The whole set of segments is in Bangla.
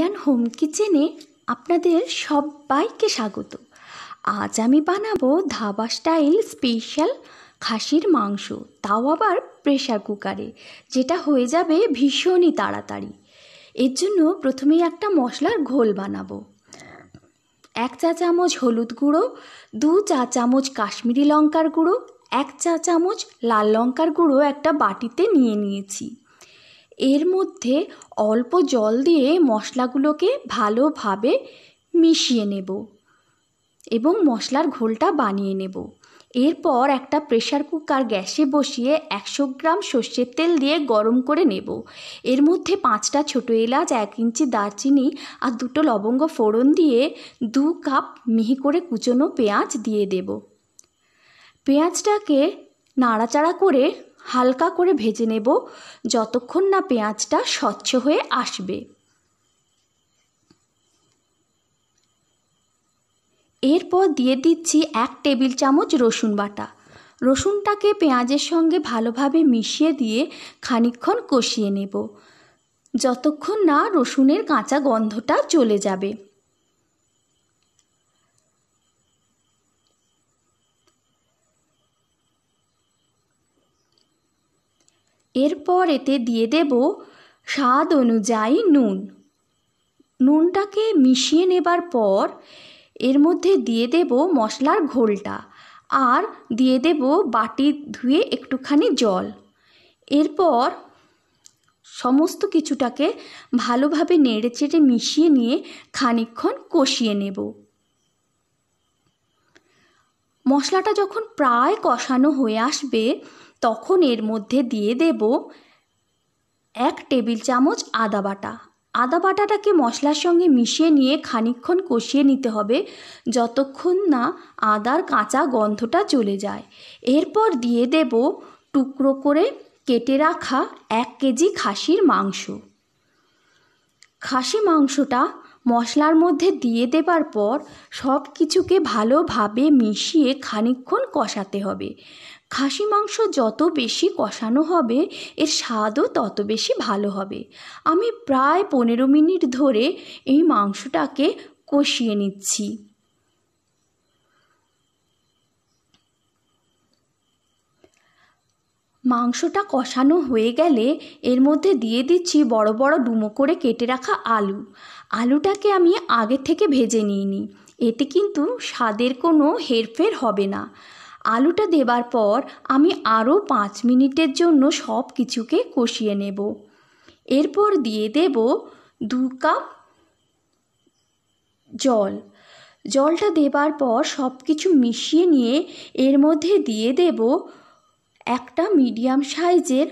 কোরিয়ান হোম কিচেনে আপনাদের সবাইকে স্বাগত আজ আমি বানাবো ধাবা স্টাইল স্পেশাল খাসির মাংস তাও আবার প্রেশার কুকারে যেটা হয়ে যাবে ভীষণই তাড়াতাড়ি এর জন্য প্রথমেই একটা মশলার ঘোল বানাবো এক চা চামচ হলুদ গুঁড়ো দু চা চামচ কাশ্মীরি লঙ্কার গুঁড়ো এক চা চামচ লাল লঙ্কার গুঁড়ো একটা বাটিতে নিয়ে নিয়েছি এর মধ্যে অল্প জল দিয়ে মশলাগুলোকে ভালোভাবে মিশিয়ে নেব এবং মশলার ঘোলটা বানিয়ে নেব এরপর একটা প্রেশার কুকার গ্যাসে বসিয়ে একশো গ্রাম সর্ষের তেল দিয়ে গরম করে নেব এর মধ্যে পাঁচটা ছোটো এলাচ এক ইঞ্চি দারচিনি আর দুটো লবঙ্গ ফোড়ন দিয়ে দু কাপ মিহি করে কুচনো পেঁয়াজ দিয়ে দেব পেঁয়াজটাকে নাড়াচাড়া করে হালকা করে ভেজে নেব যতক্ষণ না পেঁয়াজটা স্বচ্ছ হয়ে আসবে এরপর দিয়ে দিচ্ছি এক টেবিল চামচ রসুন বাটা রসুনটাকে পেঁয়াজের সঙ্গে ভালোভাবে মিশিয়ে দিয়ে খানিক্ষণ কষিয়ে নেব যতক্ষণ না রসুনের কাঁচা গন্ধটা চলে যাবে এরপর এতে দিয়ে দেব স্বাদ অনুযায়ী নুন নুনটাকে মিশিয়ে নেবার পর এর মধ্যে দিয়ে দেব মশলার ঘোলটা আর দিয়ে দেব বাটি ধুয়ে একটুখানি জল এরপর সমস্ত কিছুটাকে ভালোভাবে নেড়েচেড়ে মিশিয়ে নিয়ে খানিক্ষণ কষিয়ে নেব মশলাটা যখন প্রায় কষানো হয়ে আসবে তখন এর মধ্যে দিয়ে দেব এক টেবিল চামচ আদা বাটা আদা বাটাটাকে মশলার সঙ্গে মিশিয়ে নিয়ে খানিক্ষণ কষিয়ে নিতে হবে যতক্ষণ না আদার কাঁচা গন্ধটা চলে যায় এরপর দিয়ে দেব টুকরো করে কেটে রাখা এক কেজি খাসির মাংস খাসি মাংসটা মশলার মধ্যে দিয়ে দেবার পর সব কিছুকে ভালোভাবে মিশিয়ে খানিকক্ষণ কষাতে হবে খাসি মাংস যত বেশি কষানো হবে এর স্বাদও তত বেশি ভালো হবে আমি প্রায় পনেরো মিনিট ধরে এই মাংসটাকে কষিয়ে নিচ্ছি মাংসটা কষানো হয়ে গেলে এর মধ্যে দিয়ে দিচ্ছি বড় বড় ডুমো করে কেটে রাখা আলু আলুটাকে আমি আগে থেকে ভেজে নিইনি এতে কিন্তু স্বাদের কোনো হেরফের হবে না আলুটা দেবার পর আমি আরও পাঁচ মিনিটের জন্য সব কিছুকে কষিয়ে নেব এরপর দিয়ে দেব দু কাপ জল জলটা দেবার পর সব কিছু মিশিয়ে নিয়ে এর মধ্যে দিয়ে দেব একটা মিডিয়াম সাইজের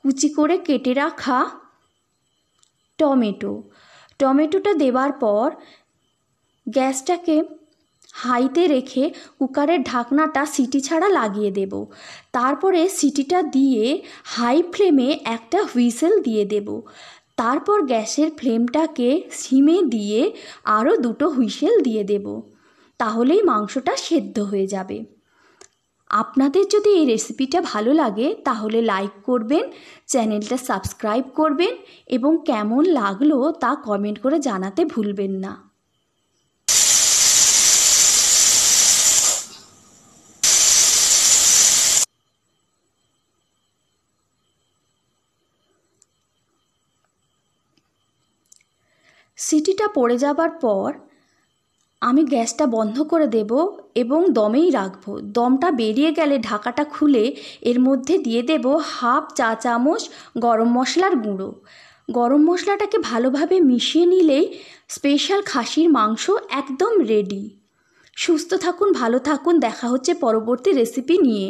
কুচি করে কেটে রাখা টমেটো টমেটোটা দেবার পর গ্যাসটাকে হাইতে রেখে কুকারের ঢাকনাটা সিটি ছাড়া লাগিয়ে দেব তারপরে সিটিটা দিয়ে হাই ফ্লেমে একটা হুইসেল দিয়ে দেব তারপর গ্যাসের ফ্লেমটাকে সিমে দিয়ে আরও দুটো হুইসেল দিয়ে দেব তাহলেই মাংসটা সেদ্ধ হয়ে যাবে আপনাদের যদি এই রেসিপিটা ভালো লাগে তাহলে লাইক করবেন চ্যানেলটা সাবস্ক্রাইব করবেন এবং কেমন লাগলো তা কমেন্ট করে জানাতে ভুলবেন না সিটিটা পড়ে যাবার পর আমি গ্যাসটা বন্ধ করে দেব এবং দমেই রাখব দমটা বেরিয়ে গেলে ঢাকাটা খুলে এর মধ্যে দিয়ে দেব হাফ চা চামচ গরম মশলার গুঁড়ো গরম মশলাটাকে ভালোভাবে মিশিয়ে নিলেই স্পেশাল খাসির মাংস একদম রেডি সুস্থ থাকুন ভালো থাকুন দেখা হচ্ছে পরবর্তী রেসিপি নিয়ে